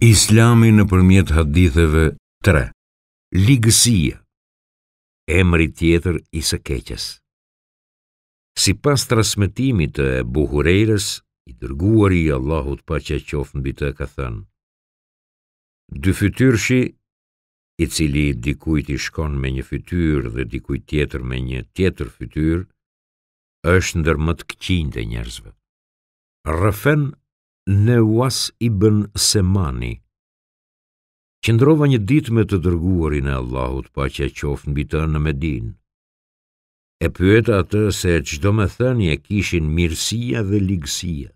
Islami në përmjet haditheve 3. Ligësia Emri tjetër i së keqes Si pas trasmetimit e buhurejres, i dërguar i Allahut pa që qofën bitë e ka thënë. Dë fytyrshi, i cili dikujt i shkon me një fytyrë dhe dikujt tjetër me një tjetër fytyrë, është ndër më të këqin dhe njerëzve. Rëfen në Was i bën Semani. Qëndrova një dit me të dërguari në Allahut, pa që e qofë në bitën në Medin. E pyeta atë se qdo me thëni e kishin mirësia dhe ligësia.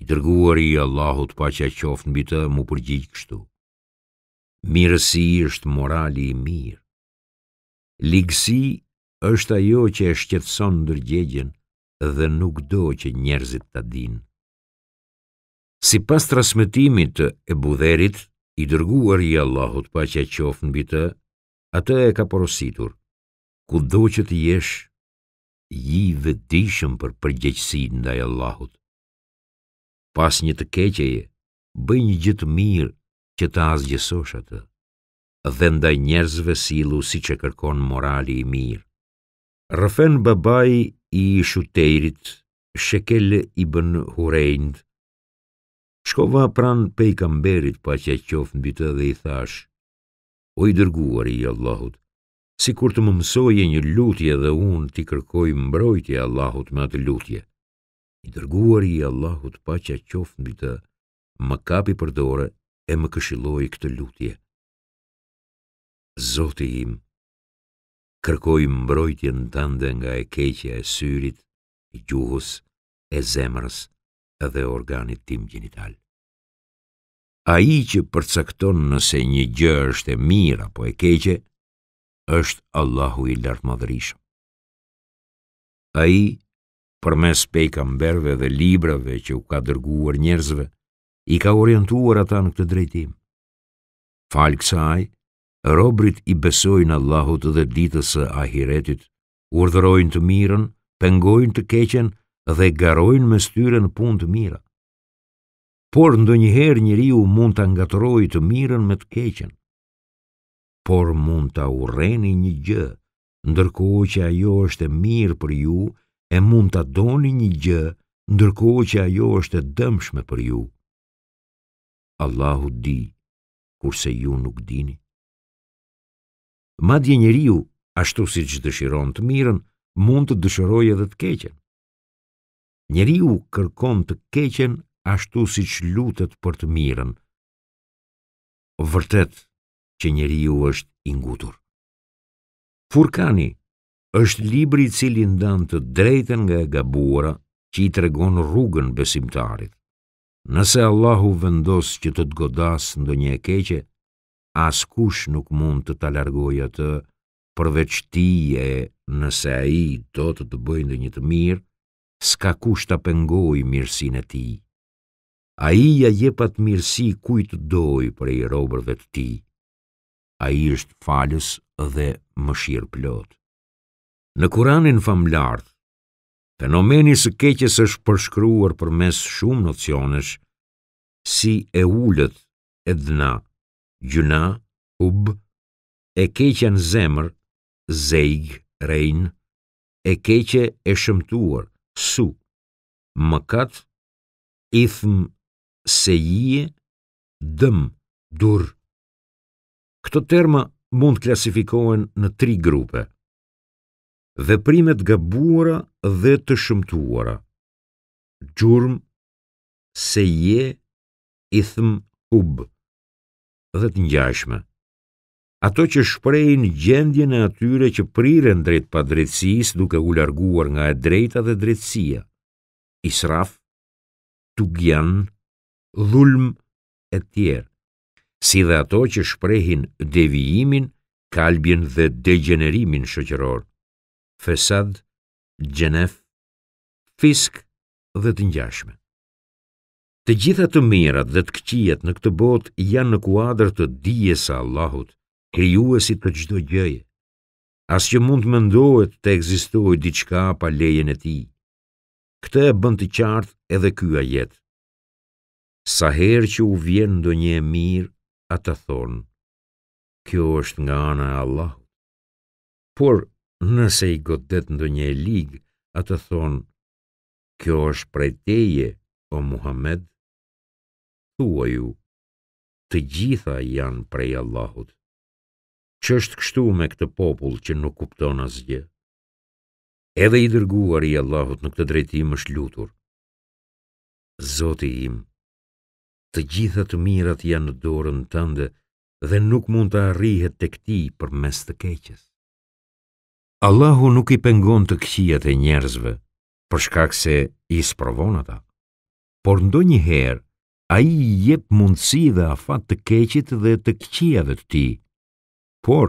I dërguari i Allahut, pa që e qofë në bitën, mu përgjit kështu. Mirësi është morali i mirë. Ligësi është ajo që e shqetson në dërgjegjen dhe nuk do që njerëzit të dinë. Si pas trasmetimit të e budherit, i dërguar i Allahut pa që e qofën bitë, atë e ka porositur, ku do që të jesh, ji vetishëm për përgjeqësi nda Allahut. Pas një të keqeje, bëj një gjithë mirë që të azgjësoshatë, dhe nda njerëzve silu si që kërkon morali i mirë. Rëfen babaj i shuterit, shekele i bën hurejndë, Shkova pran pejgamberit pa që qof në bitë dhe i thash, o i dërguar i Allahut, si kur të më mësoj e një lutje dhe unë t'i kërkoj mbrojtje Allahut me atë lutje. I dërguar i Allahut pa që qof në bitë, më kapi për dore e më këshiloj këtë lutje. Zoti im, kërkoj mbrojtje në tënde nga e keqja e syrit, i gjuhus, e zemrës, edhe organit tim genital. A i që përcakton nëse një gjë është e mira po e keqe, është Allahu i lartë madrishëm. A i, për mes pejkamberve dhe librave që u ka dërguar njerëzve, i ka orientuar ata në këtë drejtim. Falë kësaj, robrit i besojnë Allahut dhe ditës e ahiretit, urdhërojnë të mirën, pengojnë të keqen, dhe garojnë me styren pun të mira. Por ndonjëherë njeriu mund ta ngatërrojë të mirën me të keqen. Por mund ta ureni një gjë, ndërkohë që ajo është e mirë për ju, e mund ta doni një gjë, ndërkohë që ajo është e dëmshme për ju. Allahu di, kurse ju nuk dini. Madje njeriu, ashtu siç dëshiron të mirën, mund të dëshirojë edhe të keqen. Njeriu kërkon të keqen ashtu si që lutet për të mirën. Vërtet që njeriu është ingutur. Furkani është libri cili ndanë të drejten nga e gabuara që i tregon rrugën besimtarit. Nëse Allahu vendos që të të godas ndo një e keqe, as kush nuk mund të të largoj atë përveç ti e nëse a i do të të bëjnë dhe një të mirë, s'ka kusht të pengoj mirësin e ti. A i ja jepat mirësi kujt doj për e i robërve të ti. A i është falës dhe shirë plot. Në kuranin famlarth, fenomeni së keqes është përshkruar për mes shumë nocionesh, si e ullët, e dhna, gjuna, ub, e keqen zemër, zejg, rejnë, e keqe e shëmtuar, su, mëkat, ifm, sejie, dëm, dur. Këto terma mund klasifikohen në tri grupe. Dhe primet gabuara dhe të shëmtuara. Gjurm, sejie, ifm, hub, dhe të njashme. Ato që shprejnë gjendje në atyre që priren drejt pa drejtsis duke u larguar nga e drejta dhe drejtsia. Israf, Tugjan, Dhulm e tjerë. Si dhe ato që shprehin devijimin, kalbjen dhe degenerimin shëqëror. Fesad, Gjenef, Fisk dhe të njashme. Të gjitha të mirat dhe të këqijet në këtë bot janë në kuadrë të dije sa Allahut krijuesit të çdo gjëje. As që mund të mendohet të ekzistojë diçka pa lejen e tij. Këtë e bën të qartë edhe ky ajet. Sa herë që u vjen ndonjë e mirë, ata thonë: Kjo është nga ana e Allahut. Por nëse i godet ndonjë e ligë, ata thonë: Kjo është prej teje, o Muhammed. Thuaju: Të gjitha janë prej Allahut që është kështu me këtë popull që nuk kupton asgjë. Edhe i dërguar i Allahut në këtë drejtim është lutur. Zoti im, të gjitha të mirat janë në dorën tënde dhe nuk mund të arrihet të këti për mes të keqes. Allahu nuk i pengon të këqijat e njerëzve, për shkak se i sprovon ata. Por ndo një a i jep mundësi dhe afat të keqit dhe të këqijave të ti, Por,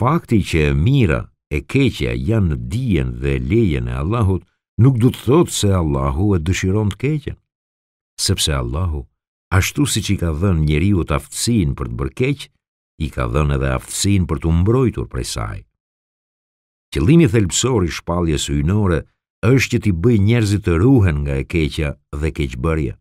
fakti që e mira e keqja janë dijen dhe lejen e Allahut, nuk du të thotë se Allahu e dëshiron të keqen. Sepse Allahu, ashtu si që i ka dhenë njeriu të aftësin për të bërkeq, i ka dhenë edhe aftësin për të mbrojtur prej saj. Qëllimi thelpsor i shpaljes ujnore është që ti bëj njerëzit të ruhen nga e keqja dhe keqëbërja.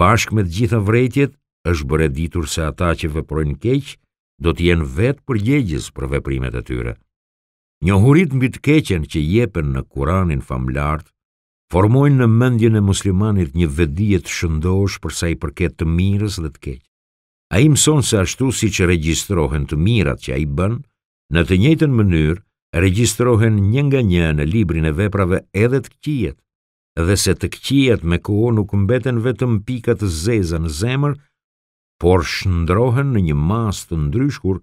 Bashk me të gjitha vretjet, është bërë ditur se ata që vëprojnë keqë, do të jenë vetë përgjegjës për veprimet e tyre. Njohurit mbi të keqen që jepen në Kur'anin famlart, formojnë në mendjen e muslimanit një vedije të shëndosh për sa i përket të mirës dhe të keq. A i mëson se ashtu si që regjistrohen të mirat që a i bën, në të njëtën mënyrë, regjistrohen një nga një në librin e veprave edhe të këqijet, dhe se të këqijet me koho nuk mbeten vetëm pikat zezën në zemër, por shëndrohen në një mas të ndryshkur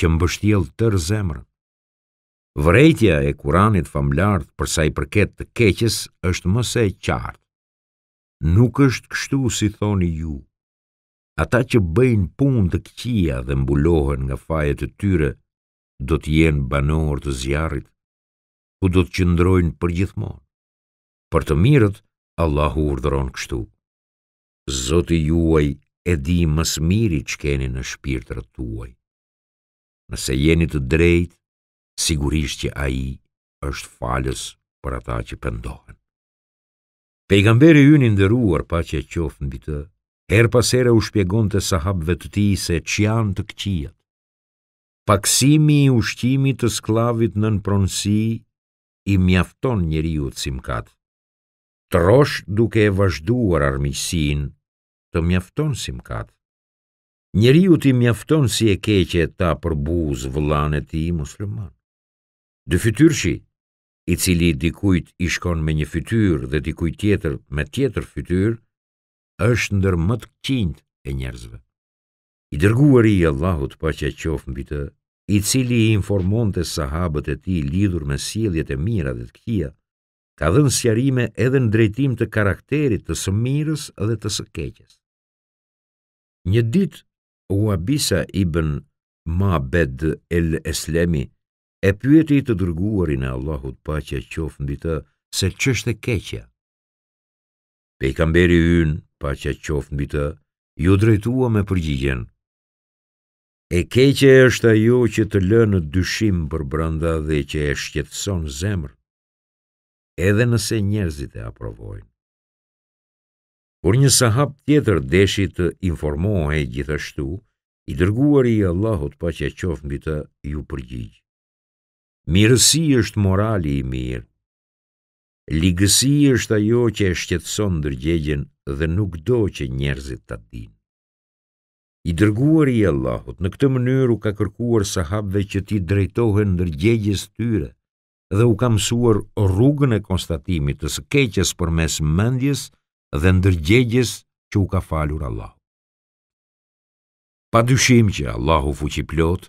që mbështjel tërë zemrën. Vrejtja e kuranit famlartë përsa i përket të keqes është mëse qartë. Nuk është kështu si thoni ju. Ata që bëjnë pun të këqia dhe mbulohen nga fajet të tyre, do të jenë banor të zjarit, ku do të qëndrojnë për gjithmonë. Për të mirët, Allahu urdhëron kështu. Zoti juaj e di më miri që keni në shpirtër tuaj. Nëse jeni të drejt, sigurisht që a i është falës për ata që pëndohen. Pejgamberi ju një ndëruar pa që e qofë në bitë, her pasere u shpjegon të sahabëve të ti se që janë të këqijat. Paksimi i ushtimi të sklavit në nënpronësi i mjafton njeri të simkat. Trosh duke e vazhduar armisin të mjafton si mkat. Njeri u ti mjafton si e keqe ta përbuz vëllane ti i musliman. Dë fytyrshi, i cili dikujt i shkon me një fytyrë dhe dikujt tjetër me tjetër fytyrë, është ndër më të qind e njerëzve. I dërguar i Allahut pa që qof mbi të, i cili i informon të sahabët e ti lidhur me sieljet e mira dhe të këtia, ka dhe nësjarime edhe në drejtim të karakterit të së mirës dhe të së keqes. Një dit, Uabisa i bën ma el eslemi, e pyeti të dërguarin e Allahut pa që e qofë të se qështë e keqja. Pe i kamberi yn, pa që qofë të, ju drejtua me përgjigjen. E keqja është a ju që të lënë dyshim për branda dhe që e shqetëson zemrë, edhe nëse njerëzit e aprovojnë. Kur një sahab tjetër deshi të informohej gjithashtu, i dërguari i Allahut paqja po qof mbi të ju përgjigj. Mirësi është morali i mirë. Ligësi është ajo që e shqetson dërgjegjen dhe nuk do që njerëzit ta dinë. I dërguari i Allahut në këtë mënyrë u ka kërkuar sahabëve që ti drejtohen dërgjegjes tyre dhe u ka mësuar rrugën e konstatimit të së keqes përmes mendjes dhe ndërgjegjes që u ka falur Allah. Pa dyshim që Allahu fuqi plot,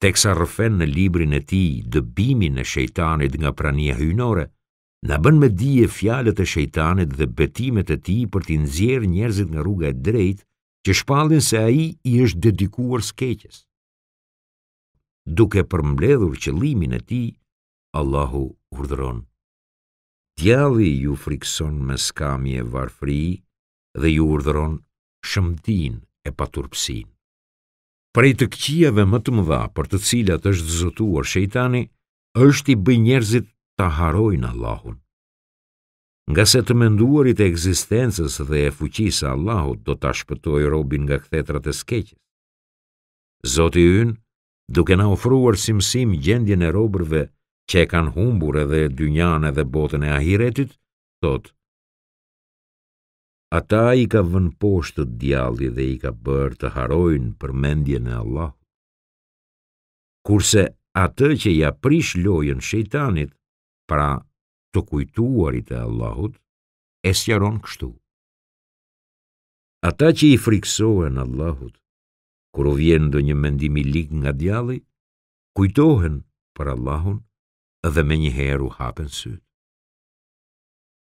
teksa rëfen në librin e ti dëbimin e shejtanit nga prania hynore, në bën me dije fjalet e shejtanit dhe betimet e ti për t'i nëzjerë njerëzit nga rruga e drejt, që shpallin se aji i është dedikuar skeqes. Duke përmbledhur qëllimin e ti, Allahu urdhëron djali ju frikson me skami e varfri dhe ju urdhëron shëmtin e paturpsin. Prej të këqijave më të mëdha për të cilat është zotuar shejtani, është i bëj njerëzit të harojnë Allahun. Nga se të menduarit e egzistencës dhe e fuqisë Allahut do të ashpëtoj robin nga këthetrat e skeqës. Zoti yn, duke na ofruar simsim gjendjen e robërve që e kanë humbur edhe dynjane dhe botën e ahiretit, thot, ata i ka vën poshtë të djalli dhe i ka bërë të harojnë për mendje në Allah. Kurse atë që ja prish lojën shejtanit, pra të kujtuarit e Allahut, e sjaron kështu. Ata që i friksohen Allahut, kur u vjen ndonjë mendim i lig nga djalli, kujtohen për Allahun dhe me njëheru hapen sytë.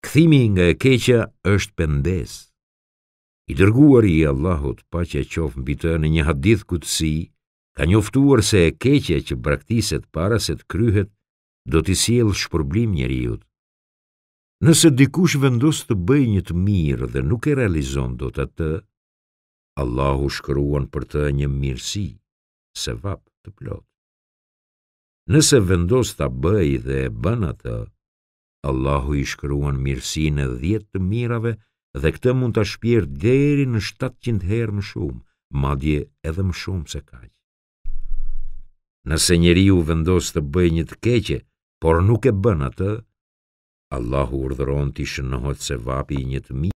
Këthimi nga e keqa është pëndes. I dërguar i Allahut pa që e qofë mbitë në një hadith këtësi, ka njoftuar se e keqa që braktiset para se të kryhet, do t'i siel shpërblim njëriut. Nëse dikush vendos të bëj një të mirë dhe nuk e realizon do të të, Allahu shkruan për të një mirësi, se vapë të plotë. Nëse vendos të bëj dhe e bën atë, Allahu i shkruan mirësi në dhjetë të mirave dhe këtë mund të shpjerë deri në 700 herë më shumë, madje edhe më shumë se kajtë. Nëse njeri u vendos të bëj një të keqe, por nuk e bën atë, Allahu urdhëron të shënohet se vapi një të mirë,